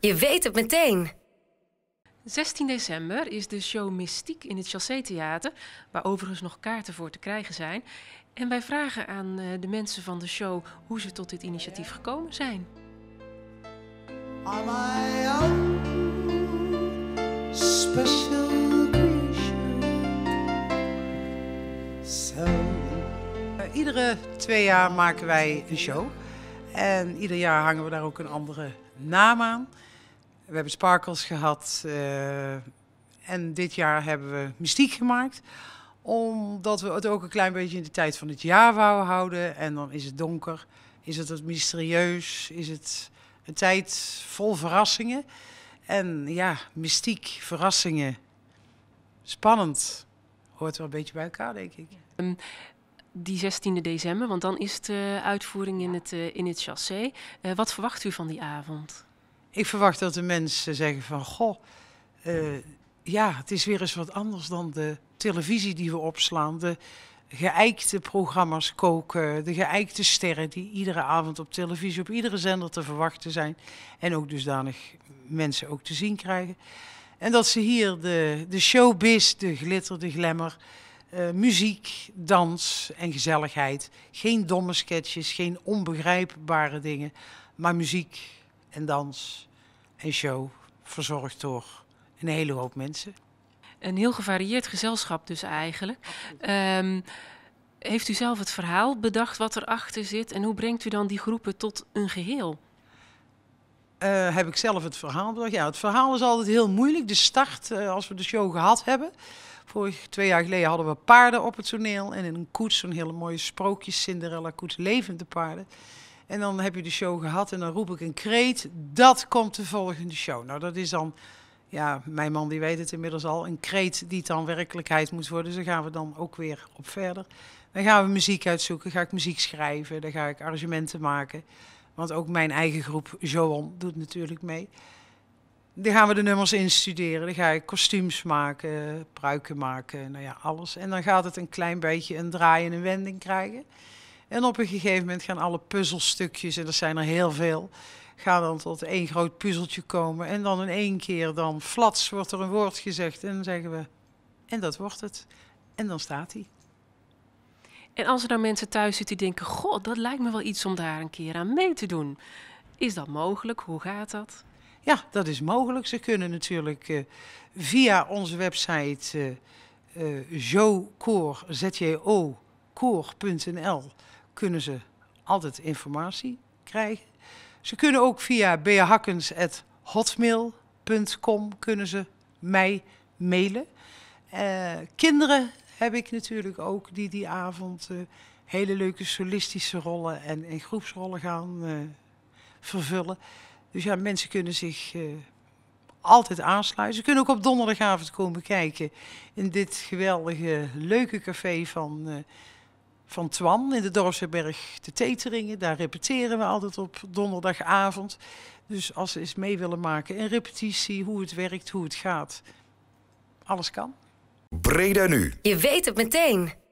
Je weet het meteen. 16 december is de show Mystiek in het Chassé Theater, waar overigens nog kaarten voor te krijgen zijn. En wij vragen aan eh, de mensen van de show hoe ze tot dit initiatief gekomen zijn. special eh, Iedere twee jaar maken wij een show. En ieder jaar hangen we daar ook een andere naam aan. We hebben sparkles gehad. Eh, en dit jaar hebben we mystiek gemaakt. Omdat we het ook een klein beetje in de tijd van het jaar wouden houden. En dan is het donker. Is het wat mysterieus? Is het een tijd vol verrassingen? En ja, mystiek, verrassingen. Spannend. Hoort wel een beetje bij elkaar, denk ik. Ehm, die 16 december, want dan is de uitvoering in het, eh, in het chassé. Eh, wat verwacht u van die avond? Ik verwacht dat de mensen zeggen van, goh, eh, ja, het is weer eens wat anders dan de televisie die we opslaan. De geëikte programma's koken, de geëikte sterren die iedere avond op televisie, op iedere zender te verwachten zijn. En ook dusdanig mensen ook te zien krijgen. En dat ze hier de, de showbiz, de glitter, de glamour eh, muziek, dans en gezelligheid. Geen domme sketches, geen onbegrijpbare dingen, maar muziek en dans en show verzorgd door een hele hoop mensen. Een heel gevarieerd gezelschap dus eigenlijk. Ehm, heeft u zelf het verhaal bedacht wat erachter zit en hoe brengt u dan die groepen tot een geheel? Eh, heb ik zelf het verhaal Ja, het verhaal is altijd heel moeilijk. De start, eh, als we de show gehad hebben. Vorig, twee jaar geleden hadden we paarden op het toneel. En in een koets, zo'n hele mooie sprookjes Cinderella koets, levende paarden. En dan heb je de show gehad en dan roep ik een kreet. Dat komt de volgende show. Nou, dat is dan, ja, mijn man die weet het inmiddels al. Een kreet die dan werkelijkheid moet worden. Dus daar gaan we dan ook weer op verder. Dan gaan we muziek uitzoeken, ga ik muziek schrijven, dan ga ik arrangementen maken. Want ook mijn eigen groep, Joan, doet natuurlijk mee. Dan gaan we de nummers instuderen. Dan ga ik kostuums maken, pruiken maken, nou ja, alles. En dan gaat het een klein beetje een draai en een wending krijgen. En op een gegeven moment gaan alle puzzelstukjes, en er zijn er heel veel, gaan dan tot één groot puzzeltje komen. En dan in één keer, dan flats, wordt er een woord gezegd. En dan zeggen we, en dat wordt het. En dan staat hij. En als er dan nou mensen thuis zitten die denken: God, dat lijkt me wel iets om daar een keer aan mee te doen. Is dat mogelijk? Hoe gaat dat? Ja, dat is mogelijk. Ze kunnen natuurlijk eh, via onze website uh, uh kunnen ze altijd informatie krijgen. Ze kunnen ook via beahakkens.hotmail.com kunnen ze mij mailen. kinderen heb ik natuurlijk ook die die avond eh, hele leuke solistische rollen en, en groepsrollen gaan eh, vervullen. Dus ja, mensen kunnen zich eh, altijd aansluiten. Ze kunnen ook op donderdagavond komen kijken in dit geweldige, leuke café van, van Twan in de Dorpseberg de Teteringen. Daar repeteren we altijd op donderdagavond. Dus als ze eens mee willen maken, een repetitie, hoe het werkt, hoe het gaat, alles kan. Breda nu. Je weet het meteen.